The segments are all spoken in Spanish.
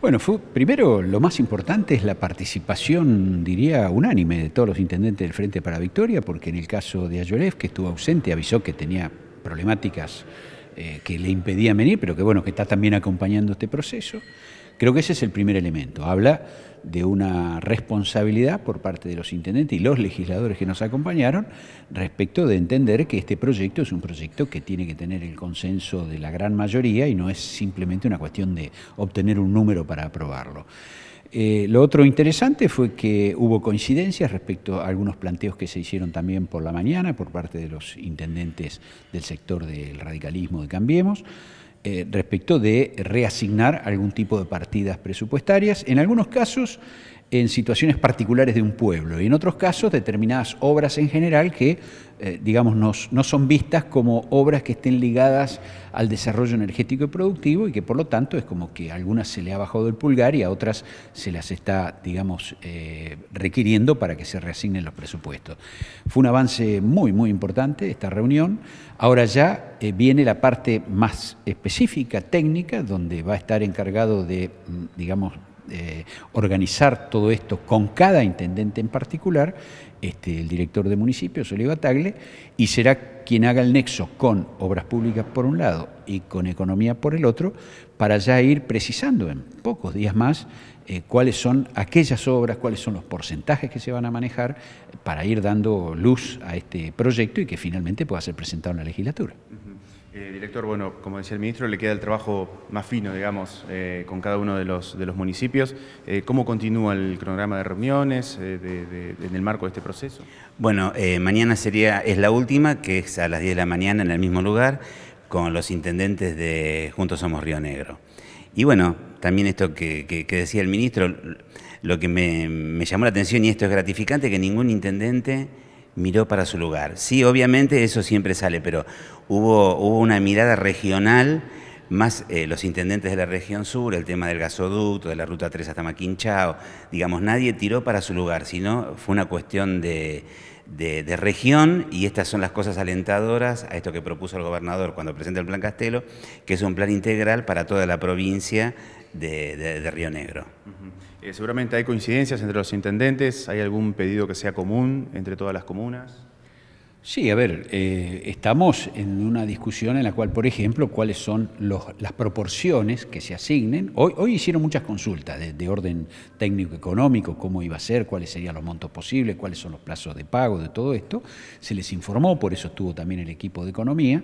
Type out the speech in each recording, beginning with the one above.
Bueno, primero lo más importante es la participación, diría, unánime de todos los intendentes del Frente para Victoria, porque en el caso de Ayolev, que estuvo ausente, avisó que tenía problemáticas eh, que le impedía venir, pero que bueno, que está también acompañando este proceso. Creo que ese es el primer elemento. Habla de una responsabilidad por parte de los intendentes y los legisladores que nos acompañaron respecto de entender que este proyecto es un proyecto que tiene que tener el consenso de la gran mayoría y no es simplemente una cuestión de obtener un número para aprobarlo. Eh, lo otro interesante fue que hubo coincidencias respecto a algunos planteos que se hicieron también por la mañana por parte de los intendentes del sector del radicalismo de Cambiemos, eh, respecto de reasignar algún tipo de partidas presupuestarias. En algunos casos en situaciones particulares de un pueblo y en otros casos determinadas obras en general que, eh, digamos, no, son vistas como obras que estén ligadas al desarrollo energético y productivo y que por lo tanto es como que a algunas se le ha bajado el pulgar y a otras se las está, digamos, eh, requiriendo para que se reasignen los presupuestos. Fue un avance muy, muy importante esta reunión. Ahora ya eh, viene la parte más específica, técnica, donde va a estar encargado de, mm, digamos, organizar todo esto con cada intendente en particular, este, el director de municipios, Soliva Tagle, y será quien haga el nexo con obras públicas por un lado y con economía por el otro, para ya ir precisando en pocos días más eh, cuáles son aquellas obras, cuáles son los porcentajes que se van a manejar, para ir dando luz a este proyecto y que finalmente pueda ser presentado en la legislatura. Eh, director, bueno, como decía el ministro, le queda el trabajo más fino, digamos, eh, con cada uno de los, municipios. Eh, ¿Cómo continúa el cronograma de reuniones en el marco de este proceso? Bueno, mañana sería, es la última, que es a las 10 de la mañana en el mismo lugar, con los intendentes de Juntos Somos Río Negro. Y bueno, también esto que, decía el ministro, lo que me, me llamó la atención, y esto es gratificante, que ningún intendente miró para su lugar. Sí, obviamente eso siempre sale, pero hubo, una mirada regional, más eh, los intendentes de la región sur, el tema del gasoducto, de la ruta 3 hasta Maquinchao, digamos, nadie tiró para su lugar, sino fue una cuestión de, de, región y estas son las cosas alentadoras a esto que propuso el gobernador cuando presenta el Plan Castelo, que es un plan integral para toda la provincia de, de, Río Negro. Eh, seguramente hay coincidencias entre los intendentes, ¿hay algún pedido que sea común entre todas las comunas? Sí, a ver, eh, estamos en una discusión en la cual, por ejemplo, cuáles son las proporciones que se asignen. Hoy, hicieron muchas consultas de, orden técnico-económico, cómo iba a ser, cuáles serían los montos posibles, cuáles son los plazos de pago de todo esto. Se les informó, por eso estuvo también el equipo de economía.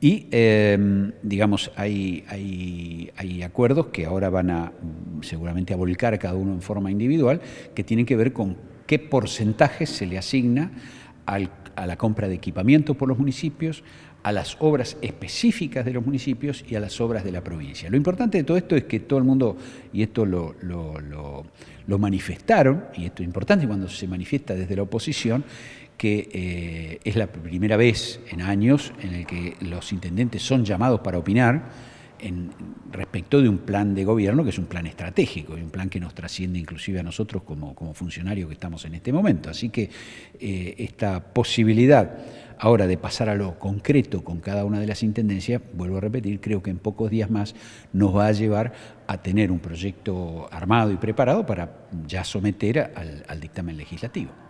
Y, em, digamos, hay, hay, acuerdos que ahora van a seguramente a volcar cada uno en forma individual, que tienen que ver con qué porcentaje se le asigna al, a la compra de equipamiento por los municipios, a las obras específicas de los municipios y a las obras de la provincia. Lo importante de todo esto es que todo el mundo, y esto lo, manifestaron, y esto es importante cuando se manifiesta desde la oposición, que eh, es la primera vez en años en el que los intendentes son llamados para opinar, respecto de un plan de gobierno que es un plan estratégico y un plan que nos trasciende inclusive a nosotros como, como funcionarios que estamos en este momento. Así que eh, esta posibilidad ahora de pasar a lo concreto con cada una de las intendencias, vuelvo a repetir, creo que en pocos días más nos va a llevar a tener un proyecto armado y preparado para ya someter al dictamen legislativo.